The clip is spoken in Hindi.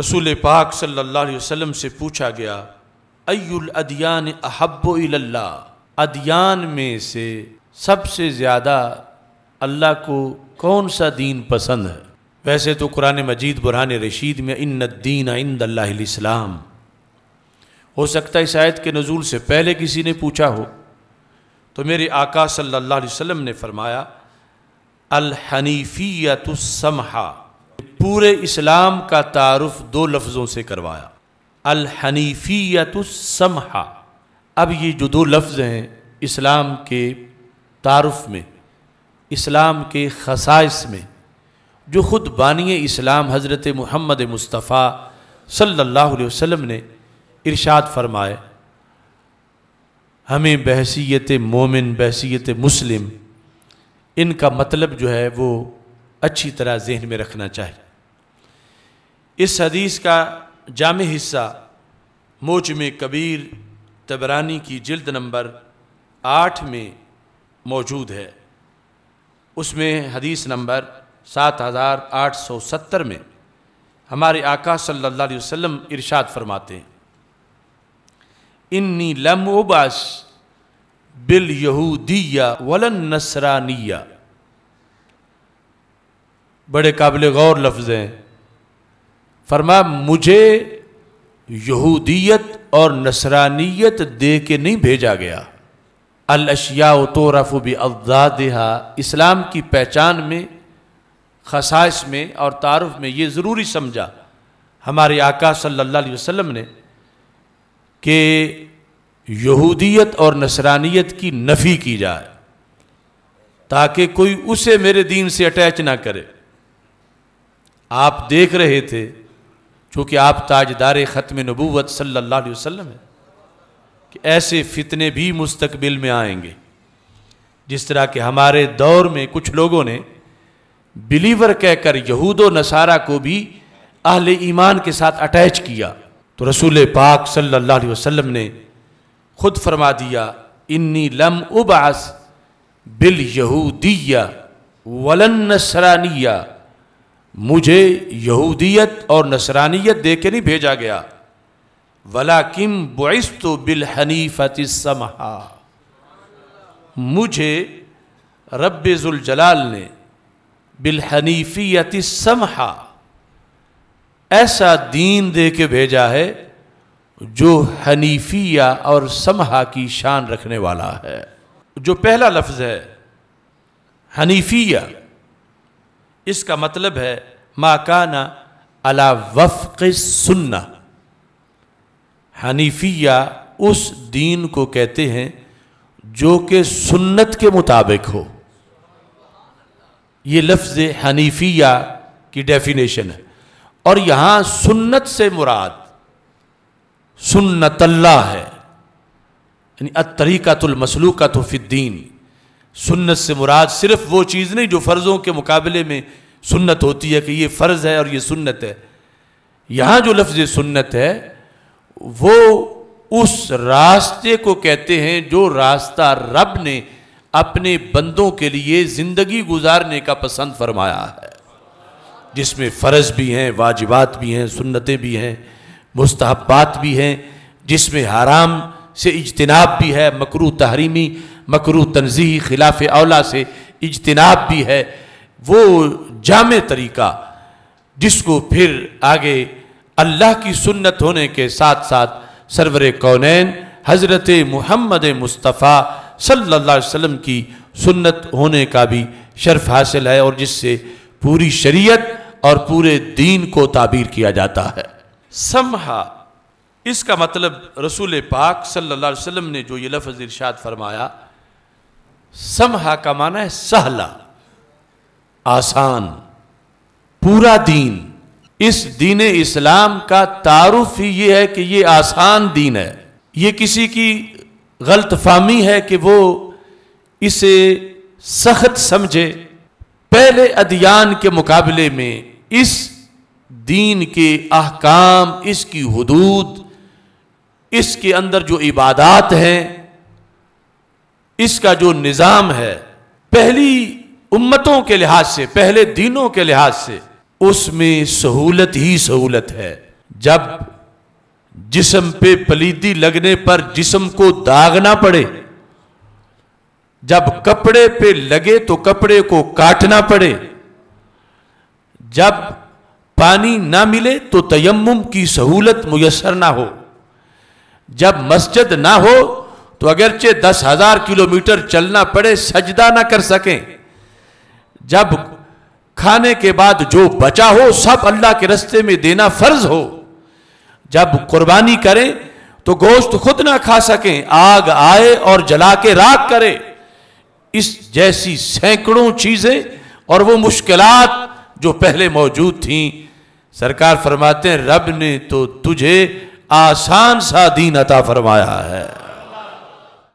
रसूल पाक सल्लल्लाहु अलैहि वसल्लम से पूछा गया अयुल अदियान अहब इल्ला अदियान में से सबसे ज़्यादा अल्लाह को कौन सा दीन पसंद है वैसे तो कुरान मजीद बुरहान रशीद में इन दीन इंदल्लाम हो सकता है शायद के नज़ूल से पहले किसी ने पूछा हो तो मेरे आका सल्लल्लाहु अलैहि वसल्लम ने फरमाया अलहनीफ़ीतुसमहा पूरे इस्लाम का तारफ़ दो लफ्ज़ों से करवाया समहा अब ये जो दो लफ्ज़ हैं इस्लाम के तारफ़ में इस्लाम के खसाइस में जो ख़ुद बानिय इस्लाम हज़रत महमद मुस्तफ़ा सल्लल्लाहु अलैहि वसल्लम ने इरशाद फरमाए हमें बहसीत मोमिन बहसीत मुस्लिम इनका मतलब जो है वो अच्छी तरह जहन में रखना चाहिए इस हदीस का जाम हिस्सा मोज में कबीर तबरानी की जिल्द नंबर आठ में मौजूद है उसमें हदीस नंबर सात हज़ार आठ सौ सत्तर में हमारे आका सल्ला वसम इरशाद फरमाते हैं इन्नी लम उबास बिल यहूदिया वलन नसरानिया बड़े काबिल गौर लफ्ज़ हैं फरमा मुझे यहूदियत और नसरानियत दे के नहीं भेजा गया अलशिया तो रफ़ुबी अवदादहा इस्लाम की पहचान में खसाइश में और तारफ़ में ये ज़रूरी समझा हमारे आका सल्लल्लाहु अलैहि वसल्लम ने कि यहूदियत और नसरानियत की नफ़ी की जाए ताकि कोई उसे मेरे दीन से अटैच ना करे आप देख रहे थे चूँकि आप ताजदार ख़त्म नबूत सल्ला वसम हैं कि ऐसे फितने भी मुस्तबिल में आएंगे जिस तरह के हमारे दौर में कुछ लोगों ने बिलीवर कहकर यहूद नसारा को भी अहल ईमान के साथ अटैच किया तो रसूल पाक सल्ला अलैहि ने खुद फरमा दिया इन्नी लम उबास बिल यहूदिया वलन नसरानिया मुझे यहूदियत और नसरानियत दे के नहीं भेजा गया वला किम तो बिल हनीफत समहा मुझे जलाल ने बिलहनीफियत समहा ऐसा दीन दे के भेजा है जो हनीफिया और समहा की शान रखने वाला है जो पहला लफ्ज़ है हनीफिया इसका मतलब है माकाना अला वफ़ सुन्ना हनीफिया उस दीन को कहते हैं जो कि सुन्नत के मुताबिक हो ये लफ्ज़ हनीफिया की डेफिनेशन है और यहाँ सुन्नत से मुराद सुन्नतल्ला है यानी दीन सुन्नत से मुराद सिर्फ वो चीज़ नहीं जो फ़र्ज़ों के मुकाबले में सुन्नत होती है कि ये फ़र्ज़ है और ये सुन्नत है यहाँ जो लफ्ज़ सुन्नत है वो उस रास्ते को कहते हैं जो रास्ता रब ने अपने बंदों के लिए ज़िंदगी गुजारने का पसंद फरमाया है जिसमें फ़र्ज़ भी हैं वाजिबात भी हैं सुन्नतें भी हैं मुस्तबात भी हैं जिसमें हराम से इजतनाब भी है मकरू तहरीमी मकरू तनजी खिलाफ अवला से इजतनाब भी है वो जाम तरीका जिसको फिर आगे अल्लाह की सुन्नत होने के साथ साथ सरवर कौनैन हज़रत महमद मुस्तफ़ा सल्ला वम की सुन्नत होने का भी शर्फ हासिल है और जिससे पूरी शरीयत और पूरे दीन को ताबीर किया जाता है समहा इसका मतलब रसूल पाक सल्ला अलैहि ने जो ये लफ्ज़ इरशाद फरमाया समहा का माना है सहला आसान पूरा दीन इस दीन इस्लाम का तारुफ ही ये है कि ये आसान दीन है ये किसी की गलत फहमी है कि वो इसे सख्त समझे पहले अदियान के मुकाबले में इस दीन के अहकाम इसकी हदूद इसके अंदर जो इबादात हैं इसका जो निज़ाम है पहली उम्मतों के लिहाज से पहले दिनों के लिहाज से उसमें सहूलत ही सहूलत है जब जिसम पे पलीदी लगने पर जिसम को दागना पड़े जब कपड़े पे लगे तो कपड़े को काटना पड़े जब पानी ना मिले तो तयम्मुम की सहूलत मुयसर ना हो जब मस्जिद ना हो तो अगरचे दस हजार किलोमीटर चलना पड़े सजदा ना कर सकें जब खाने के बाद जो बचा हो सब अल्लाह के रस्ते में देना फर्ज हो जब कुर्बानी करें तो गोश्त खुद ना खा सकें आग आए और जला के राख करे इस जैसी सैकड़ों चीजें और वो मुश्किलात जो पहले मौजूद थीं सरकार फरमाते हैं रब ने तो तुझे आसान सा दीन अता फरमाया है